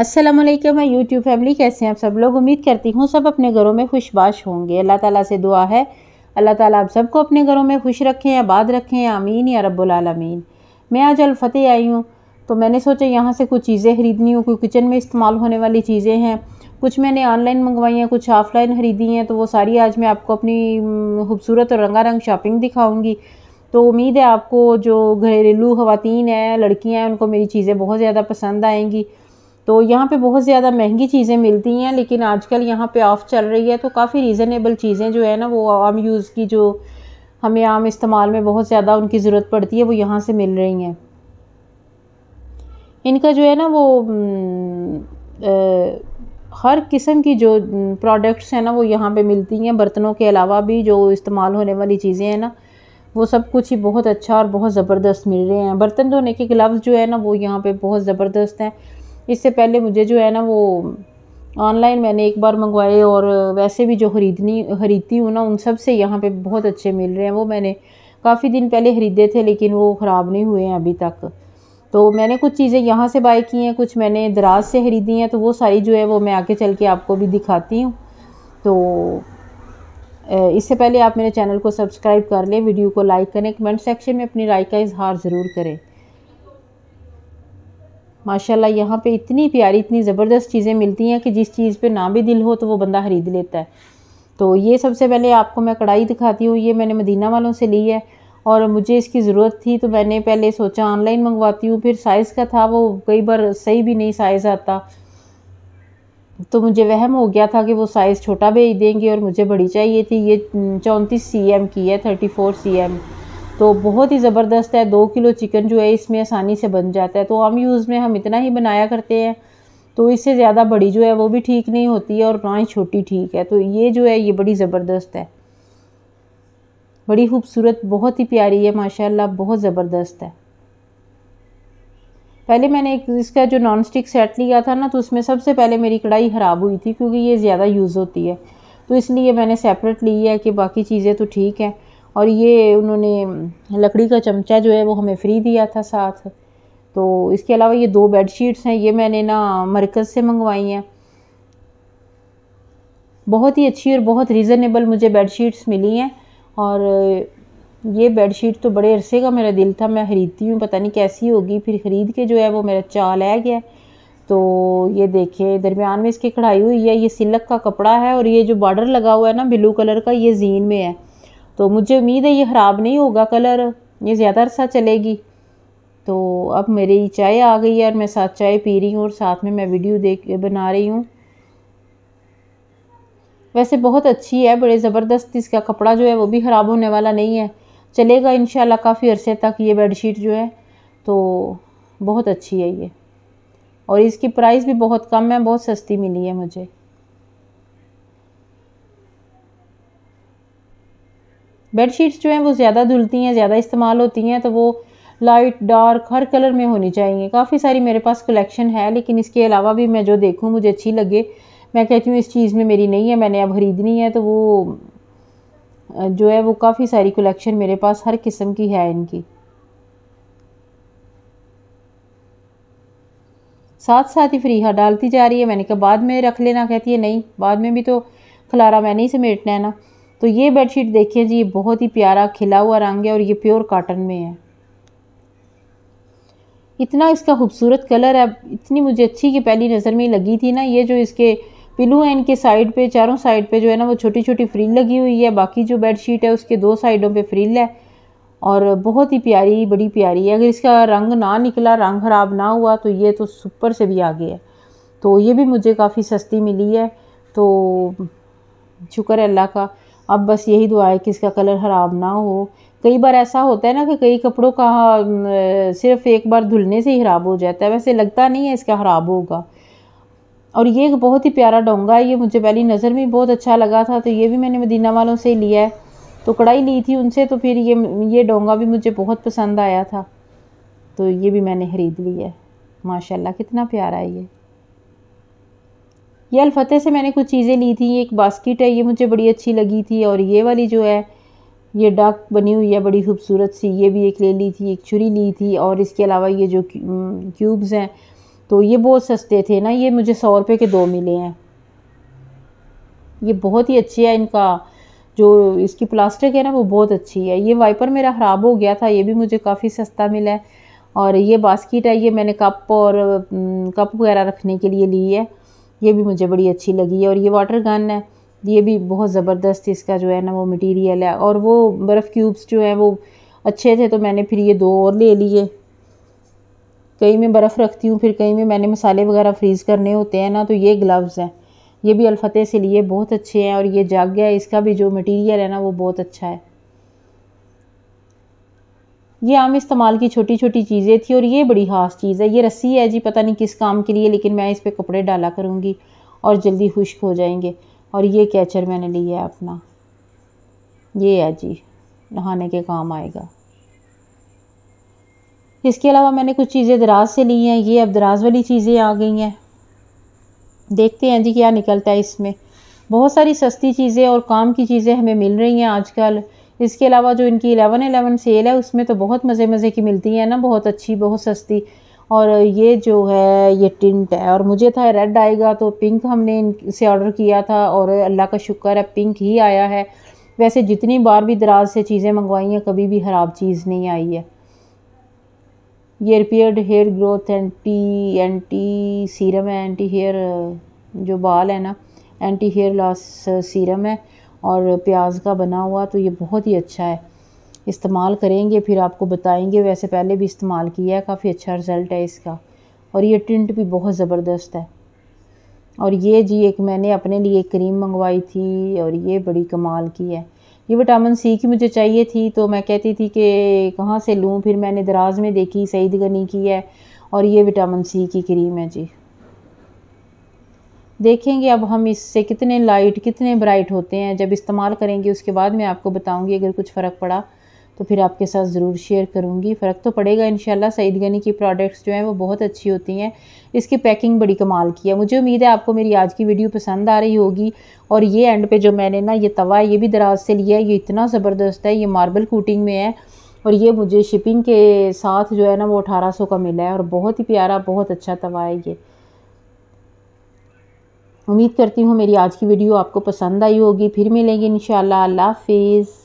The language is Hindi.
असलम मैं यूट्यूब फैमिली कैसे हैं आप सब लोग उम्मीद करती हूँ सब अपने घरों में खुशबाश होंगे अल्लाह ताला से दुआ है अल्लाह ताला आप सबको अपने घरों में खुश रखें आबाद रखें आमीन या रब्बुलमीन मैं आज अलफतेह आई हूँ तो मैंने सोचा यहाँ से कुछ चीज़ें खरीदनी हूँ कोई किचन में इस्तेमाल होने वाली चीज़ें हैं कुछ मैंने ऑनलाइन मंगवाई हैं कुछ ऑफ़लाइन ख़रीदी हैं तो वो सारी आज मैं आपको अपनी खूबसूरत और रंगा रंग शॉपिंग दिखाऊँगी तो उम्मीद है आपको जो घरेलू ख़वातीन हैं लड़कियाँ हैं उनको मेरी चीज़ें बहुत ज़्यादा पसंद आएँगी तो यहाँ पे बहुत ज़्यादा महंगी चीज़ें मिलती हैं लेकिन आजकल यहाँ पे ऑफ़ चल रही है तो काफ़ी रीज़नेबल चीज़ें जो है ना वो आम यूज़ की जो हमें आम इस्तेमाल में बहुत ज़्यादा उनकी ज़रूरत पड़ती है वो यहाँ से मिल रही हैं इनका जो है ना वो आ, हर किस्म की जो प्रोडक्ट्स हैं ना वो यहाँ पे मिलती हैं बर्तनों के अलावा भी जो इस्तेमाल होने वाली चीज़ें हैं ना वो सब कुछ ही बहुत अच्छा और बहुत ज़बरदस्त मिल रहे हैं बर्तन धोने के ग्लव्स जो है ना वो यहाँ पे बहुत ज़बरदस्त हैं इससे पहले मुझे जो है ना वो ऑनलाइन मैंने एक बार मंगवाए और वैसे भी जो ख़रीदनी ख़रीदती हूँ ना उन सब से यहाँ पे बहुत अच्छे मिल रहे हैं वो मैंने काफ़ी दिन पहले ख़रीदे थे लेकिन वो ख़राब नहीं हुए हैं अभी तक तो मैंने कुछ चीज़ें यहाँ से बाई की हैं कुछ मैंने दराज से ख़रीदी हैं तो वो सारी जो है वो मैं आगे चल के आपको भी दिखाती हूँ तो इससे पहले आप मेरे चैनल को सब्सक्राइब कर लें वीडियो को लाइक करें कमेंट सेक्शन में अपनी राय का इजहार ज़रूर करें माशाल्लाह यहाँ पे इतनी प्यारी इतनी ज़बरदस्त चीज़ें मिलती हैं कि जिस चीज़ पे ना भी दिल हो तो वो बंदा ख़रीद लेता है तो ये सबसे पहले आपको मैं कढ़ाई दिखाती हूँ ये मैंने मदीना वालों से ली है और मुझे इसकी ज़रूरत थी तो मैंने पहले सोचा ऑनलाइन मंगवाती हूँ फिर साइज़ का था वो कई बार सही भी नहीं साइज़ आता तो मुझे वहम हो गया था कि वो साइज़ छोटा भेज देंगे और मुझे बड़ी चाहिए थी ये चौंतीस सी की है थर्टी फोर सी तो बहुत ही ज़बरदस्त है दो किलो चिकन जो है इसमें आसानी से बन जाता है तो आम यूज़ में हम इतना ही बनाया करते हैं तो इससे ज़्यादा बड़ी जो है वो भी ठीक नहीं होती है और ना ही छोटी ठीक है तो ये जो है ये बड़ी ज़बरदस्त है बड़ी खूबसूरत बहुत ही प्यारी है माशाल्लाह बहुत ज़बरदस्त है पहले मैंने एक इसका जो नॉन स्टिक सेट लिया था ना तो उसमें सबसे पहले मेरी कढ़ाई ख़राब हुई थी क्योंकि ये ज़्यादा यूज़ होती है तो इसलिए मैंने सेपरेट ली है कि बाकी चीज़ें तो ठीक हैं और ये उन्होंने लकड़ी का चमचा जो है वो हमें फ्री दिया था साथ तो इसके अलावा ये दो बेड शीट्स हैं ये मैंने ना मरकज़ से मंगवाई हैं बहुत ही अच्छी और बहुत रीज़नेबल मुझे बेड शीट्स मिली हैं और ये बेड शीट तो बड़े अरसे का मेरा दिल था मैं ख़रीदती हूँ पता नहीं कैसी होगी फिर ख़रीद के जो है वो मेरा चा आ गया तो ये देखिए दरमियान में इसकी कढ़ाई हुई है ये सिल्क का कपड़ा है और ये जो बॉर्डर लगा हुआ है ना ब्लू कलर का ये जीन में है तो मुझे उम्मीद है ये ख़राब नहीं होगा कलर ये ज़्यादा अरसा चलेगी तो अब मेरी चाय आ गई है और मैं साथ चाय पी रही हूँ और साथ में मैं वीडियो देख बना रही हूँ वैसे बहुत अच्छी है बड़े ज़बरदस्त इसका कपड़ा जो है वो भी ख़राब होने वाला नहीं है चलेगा इन काफ़ी अरसे तक ये बेडशीट जो है तो बहुत अच्छी है ये और इसकी प्राइस भी बहुत कम है बहुत सस्ती मिली है मुझे बेड शीट्स जो हैं वो ज़्यादा धुलती हैं ज़्यादा इस्तेमाल होती हैं तो वो लाइट डार्क हर कलर में होनी चाहिए काफ़ी सारी मेरे पास कलेक्शन है लेकिन इसके अलावा भी मैं जो देखूँ मुझे अच्छी लगे मैं कहती हूँ इस चीज़ में मेरी नहीं है मैंने अब ख़रीदनी है तो वो जो है वो काफ़ी सारी कलेक्शन मेरे पास हर किस्म की है इनकी साथ साथ ही फ्रीहा डालती जा रही है मैंने कहा बाद में रख लेना कहती है नहीं बाद में भी तो खलारा मैंने ही समेटना है ना तो ये बेडशीट देखिए जी ये बहुत ही प्यारा खिला हुआ रंग है और ये प्योर काटन में है इतना इसका खूबसूरत कलर है इतनी मुझे अच्छी कि पहली नज़र में लगी थी ना ये जो इसके पिलू हैं इनके साइड पे चारों साइड पे जो है ना वो छोटी छोटी फ्रिल लगी हुई है बाकी जो बेडशीट है उसके दो साइडों पे फ्रिल है और बहुत ही प्यारी बड़ी प्यारी है अगर इसका रंग ना निकला रंग ख़राब ना हुआ तो ये तो सुपर से भी आगे है तो ये भी मुझे काफ़ी सस्ती मिली है तो शुक्र है अल्लाह का अब बस यही दुआ है कि इसका कलर ख़राब ना हो कई बार ऐसा होता है ना कि कई कपड़ों का सिर्फ एक बार धुलने से ही ख़राब हो जाता है वैसे लगता नहीं है इसका ख़राब होगा और ये एक बहुत ही प्यारा डोंगा है ये मुझे पहली नज़र में बहुत अच्छा लगा था तो ये भी मैंने मदीना वालों से लिया है तो कढ़ाई ली थी उनसे तो फिर ये ये डोंगा भी मुझे बहुत पसंद आया था तो ये भी मैंने ख़रीद लिया है माशाल्लाह कितना प्यारा है ये ये अलफ़तह से मैंने कुछ चीज़ें ली थी एक बास्किट है ये मुझे बड़ी अच्छी लगी थी और ये वाली जो है ये डक बनी हुई है बड़ी खूबसूरत सी ये भी एक ले ली थी एक छुरी ली थी और इसके अलावा ये जो क्यूब्स हैं तो ये बहुत सस्ते थे ना ये मुझे सौ रुपये के दो मिले हैं ये बहुत ही अच्छे है इनका जो इसकी प्लास्टिक है ना वो बहुत अच्छी है ये वाइपर मेरा ख़राब हो गया था ये भी मुझे काफ़ी सस्ता मिला है और ये बास्किट है ये मैंने कप और कप वगैरह रखने के लिए ली है ये भी मुझे बड़ी अच्छी लगी है और ये वाटर गन है ये भी बहुत ज़बरदस्त इसका जो है ना वो मटेरियल है और वो बर्फ़ क्यूब्स जो है वो अच्छे थे तो मैंने फिर ये दो और ले लिए कहीं में बर्फ़ रखती हूँ फिर कहीं में मैंने मसाले वगैरह फ्रीज़ करने होते हैं ना तो ये ग्लव्स हैं ये भी अलफतेह से लिए बहुत अच्छे हैं और ये जाग गया इसका भी जो मटेरियल है ना वो बहुत अच्छा है ये आम इस्तेमाल की छोटी छोटी चीज़ें थी और ये बड़ी खास चीज़ है ये रस्सी है जी पता नहीं किस काम के लिए लेकिन मैं इस पर कपड़े डाला करूँगी और जल्दी खुश्क हो जाएंगे और ये कैचर मैंने लिया है अपना ये है जी नहाने के काम आएगा इसके अलावा मैंने कुछ चीज़ें दराज से ली हैं ये अब दराज वाली चीज़ें आ गई हैं देखते हैं जी क्या निकलता है इसमें बहुत सारी सस्ती चीज़ें और काम की चीज़ें हमें मिल रही हैं आजकल इसके अलावा जो इनकी एलेवन एलेवन सेल है उसमें तो बहुत मज़े मज़े की मिलती है ना बहुत अच्छी बहुत सस्ती और ये जो है ये टिंट है और मुझे था रेड आएगा तो पिंक हमने इनसे ऑर्डर किया था और अल्लाह का शुक्र है पिंक ही आया है वैसे जितनी बार भी दराज से चीज़ें मंगवाई हैं कभी भी ख़राब चीज़ नहीं आई है ये repaired hair growth anti anti serum है एंटी हेयर जो बाल है ना एंटी हेयर लॉस सीरम है और प्याज का बना हुआ तो ये बहुत ही अच्छा है इस्तेमाल करेंगे फिर आपको बताएंगे वैसे पहले भी इस्तेमाल किया है काफ़ी अच्छा रिज़ल्ट है इसका और ये टिंट भी बहुत ज़बरदस्त है और ये जी एक मैंने अपने लिए क्रीम मंगवाई थी और ये बड़ी कमाल की है ये विटामिन सी की मुझे चाहिए थी तो मैं कहती थी कि कहाँ से लूँ फिर मैंने दराज में देखी सईद गनी की है और ये विटामिन सी की क्रीम है जी देखेंगे अब हम इससे कितने लाइट कितने ब्राइट होते हैं जब इस्तेमाल करेंगे उसके बाद मैं आपको बताऊंगी अगर कुछ फ़र्क पड़ा तो फिर आपके साथ ज़रूर शेयर करूंगी फ़र्क तो पड़ेगा इन सईद गनी की प्रोडक्ट्स जो हैं वो बहुत अच्छी होती हैं इसकी पैकिंग बड़ी कमाल की है मुझे उम्मीद है आपको मेरी आज की वीडियो पसंद आ रही होगी और ये एंड पे जो मैंने ना ये तवा ये भी दराज से लिया है ये इतना ज़बरदस्त है ये मार्बल कोटिंग में है और ये मुझे शिपिंग के साथ जो है ना वो अठारह का मिला है और बहुत ही प्यारा बहुत अच्छा तवा है ये उम्मीद करती हूँ मेरी आज की वीडियो आपको पसंद आई होगी फिर मिलेंगे इन शाला हाफिज़